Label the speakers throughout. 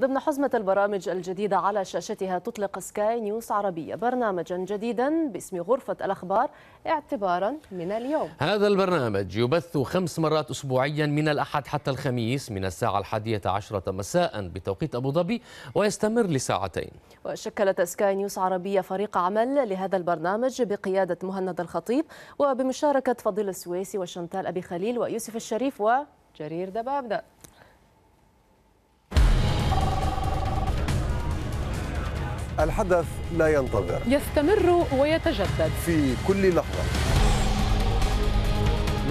Speaker 1: ضمن حزمة البرامج الجديدة على شاشتها تطلق سكاي نيوز عربية برنامجا جديدا باسم غرفة الأخبار اعتبارا من اليوم هذا البرنامج يبث خمس مرات أسبوعيا من الأحد حتى الخميس من الساعة الحادية عشرة مساء بتوقيت أبو ظبي ويستمر لساعتين وشكلت سكاي نيوز عربية فريق عمل لهذا البرنامج بقيادة مهند الخطيب وبمشاركة فضيل السويسي وشنتال أبي خليل ويوسف الشريف وجرير دبابدأ
Speaker 2: الحدث لا ينتظر
Speaker 1: يستمر ويتجدد في
Speaker 2: كل لحظة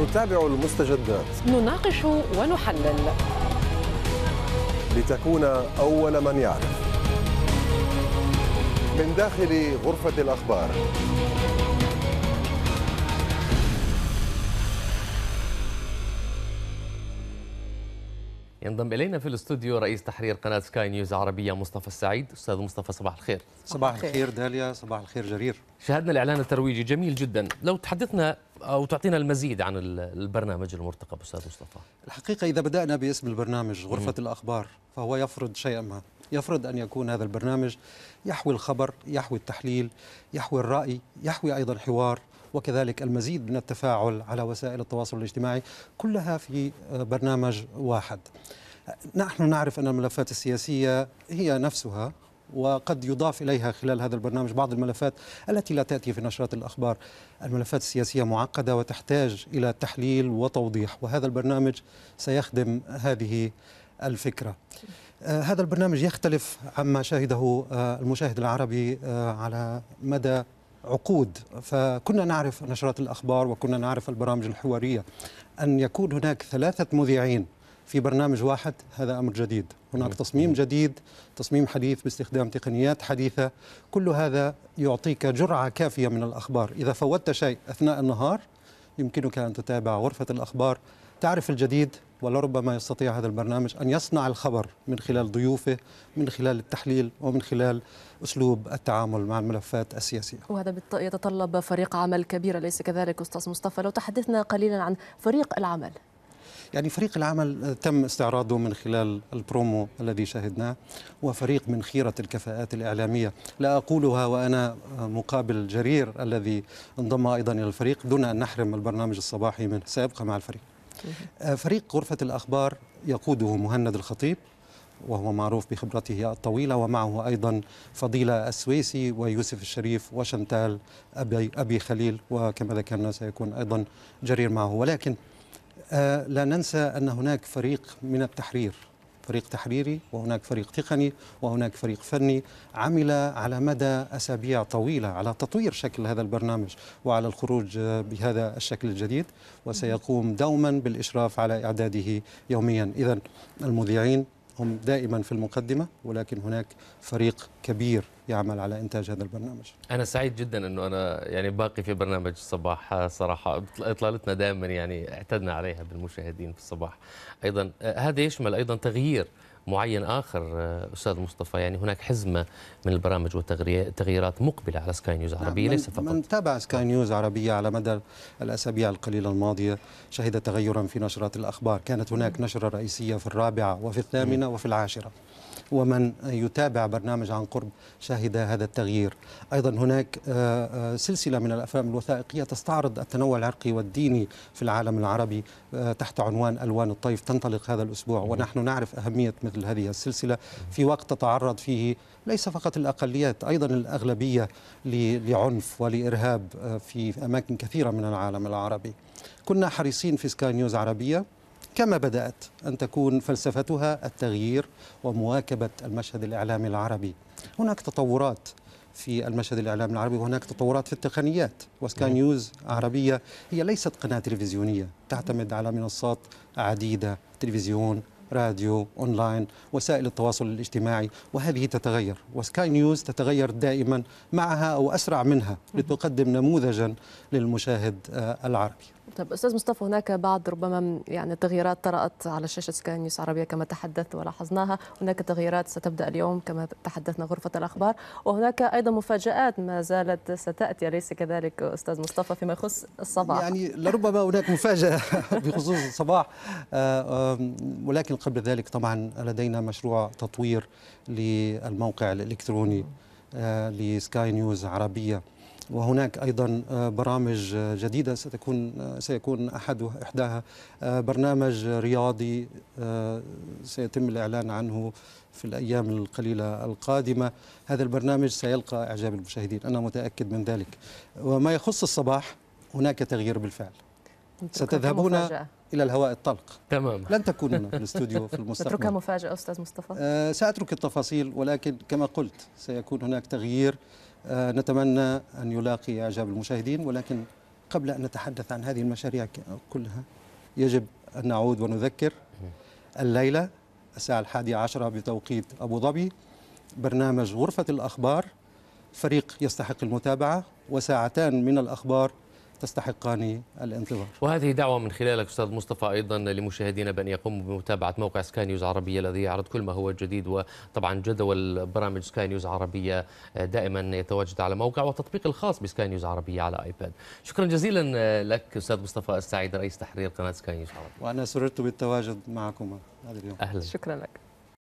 Speaker 2: نتابع المستجدات
Speaker 1: نناقش ونحلل
Speaker 2: لتكون أول من يعرف من داخل غرفة الأخبار
Speaker 1: ينضم الينا في الاستوديو رئيس تحرير قناه سكاي نيوز عربيه مصطفى السعيد استاذ مصطفى صباح الخير صباح الخير داليا صباح الخير جرير شاهدنا الاعلان الترويجي جميل جدا لو تحدثنا او تعطينا المزيد عن البرنامج المرتقب استاذ مصطفى
Speaker 2: الحقيقه اذا بدانا باسم البرنامج غرفه مم. الاخبار فهو يفرض شيئا ما يفرض ان يكون هذا البرنامج يحوي الخبر يحوي التحليل يحوي الراي يحوي ايضا حوار وكذلك المزيد من التفاعل على وسائل التواصل الاجتماعي كلها في آه، برنامج واحد نحن نعرف أن الملفات السياسية هي نفسها وقد يضاف إليها خلال هذا البرنامج بعض الملفات التي لا تأتي في نشرات الأخبار الملفات السياسية معقدة وتحتاج إلى تحليل وتوضيح وهذا البرنامج سيخدم هذه الفكرة آه، هذا البرنامج يختلف عما شاهده آه، المشاهد العربي على مدى عقود فكنا نعرف نشرات الأخبار وكنا نعرف البرامج الحوارية أن يكون هناك ثلاثة مذيعين في برنامج واحد هذا أمر جديد هناك تصميم جديد تصميم حديث باستخدام تقنيات حديثة كل هذا يعطيك جرعة كافية من الأخبار إذا فوتت شيء أثناء النهار يمكنك أن تتابع غرفة الأخبار تعرف الجديد ولربما يستطيع هذا البرنامج أن يصنع الخبر من خلال ضيوفه من خلال التحليل ومن خلال أسلوب التعامل مع الملفات السياسية
Speaker 1: وهذا يتطلب فريق عمل كبير ليس كذلك أستاذ مصطفى لو تحدثنا قليلا عن فريق العمل
Speaker 2: يعني فريق العمل تم استعراضه من خلال البرومو الذي شاهدناه وفريق من خيرة الكفاءات الإعلامية لا أقولها وأنا مقابل جرير الذي انضم أيضا إلى الفريق دون أن نحرم البرنامج الصباحي من سيبقى مع الفريق آه، فريق غرفة الأخبار يقوده مهند الخطيب وهو معروف بخبرته الطويلة ومعه أيضا فضيلة السويسي ويوسف الشريف وشنتال أبي, أبي خليل وكما ذكرنا سيكون أيضا جرير معه ولكن آه، لا ننسى أن هناك فريق من التحرير فريق تحريري وهناك فريق تقني وهناك فريق فني عمل على مدى أسابيع طويلة على تطوير شكل هذا البرنامج وعلى الخروج بهذا الشكل الجديد وسيقوم دوما بالإشراف على إعداده يوميا إذا المذيعين هم دائما في المقدمة ولكن هناك فريق كبير يعمل على إنتاج هذا البرنامج
Speaker 1: أنا سعيد جدا أنه أنا يعني باقي في برنامج الصباح صراحة إطلالتنا دائما يعني اعتدنا عليها بالمشاهدين في الصباح أيضا آه، هذا يشمل أيضا تغيير معين آخر آه، أستاذ مصطفى يعني هناك حزمة من البرامج والتغييرات مقبلة على سكاي نيوز عربية نعم، ليس
Speaker 2: فقط من تابع سكاي نيوز عربية على مدى الأسابيع القليلة الماضية شهد تغيرا في نشرات الأخبار كانت هناك نشرة رئيسية في الرابعة وفي الثامنة وفي العاشرة ومن يتابع برنامج عن قرب شهد هذا التغيير أيضا هناك آه، آه، سلسلة من الأفلام الوثائقية تستعرض التنوع العرقي والديني في العالم العربي تحت عنوان ألوان الطيف تنطلق هذا الأسبوع ونحن نعرف أهمية مثل هذه السلسلة في وقت تتعرض فيه ليس فقط الأقليات أيضا الأغلبية لعنف ولإرهاب آه، في أماكن كثيرة من العالم العربي كنا حريصين في سكاي نيوز عربية كما بدأت أن تكون فلسفتها التغيير ومواكبة المشهد الإعلامي العربي هناك تطورات في المشهد الإعلامي العربي وهناك تطورات في التقنيات وسكاي نيوز عربية هي ليست قناة تلفزيونية تعتمد على منصات عديدة تلفزيون راديو أونلاين وسائل التواصل الاجتماعي وهذه تتغير وسكاي نيوز تتغير دائما معها أو أسرع منها لتقدم نموذجا للمشاهد آه، العربي
Speaker 1: طب استاذ مصطفى هناك بعض ربما يعني تغييرات طرات على شاشه سكاي نيوز عربيه كما تحدثت ولاحظناها هناك تغييرات ستبدا اليوم كما تحدثنا غرفه الاخبار وهناك ايضا مفاجات ما زالت ستاتي اليس كذلك استاذ مصطفى فيما يخص الصباح يعني
Speaker 2: لربما هناك مفاجاه بخصوص الصباح آه، ولكن قبل ذلك طبعا لدينا مشروع تطوير للموقع الالكتروني آه، لسكاي نيوز عربيه وهناك أيضا آه، برامج جديدة ستكون آه، سيكون أحد إحداها آه، برنامج رياضي سيتم الإعلان عنه في الأيام القليلة القادمة هذا البرنامج سيلقى إعجاب المشاهدين أنا متأكد من ذلك وما يخص الصباح هناك تغيير بالفعل ستذهبون الى الهواء الطلق تمام لن تكون هنا في الاستوديو في المستقبل اتركها
Speaker 1: مفاجاه استاذ مصطفى
Speaker 2: أه ساترك التفاصيل ولكن كما قلت سيكون هناك تغيير آه، نتمنى أن يلاقي إعجاب المشاهدين ولكن قبل أن نتحدث عن هذه المشاريع كلها يجب أن نعود ونذكر الليلة الساعة الحادية عشرة بتوقيت أبو ظبي برنامج غرفة الأخبار فريق يستحق المتابعة وساعتان من الأخبار تستحقان الانتظار
Speaker 1: وهذه دعوة من خلالك أستاذ مصطفى أيضا لمشاهدينا بأن يقوموا بمتابعة موقع سكاي نيوز عربية الذي يعرض كل ما هو جديد وطبعا جدول برامج سكاي نيوز عربية دائما يتواجد على موقع وتطبيق الخاص بسكاي نيوز عربية على آيباد شكرا جزيلا لك أستاذ مصطفى السعيد رئيس تحرير قناة سكاي نيوز عربية
Speaker 2: وأنا سررت بالتواجد معكما هذا اليوم أهلا شكرا لك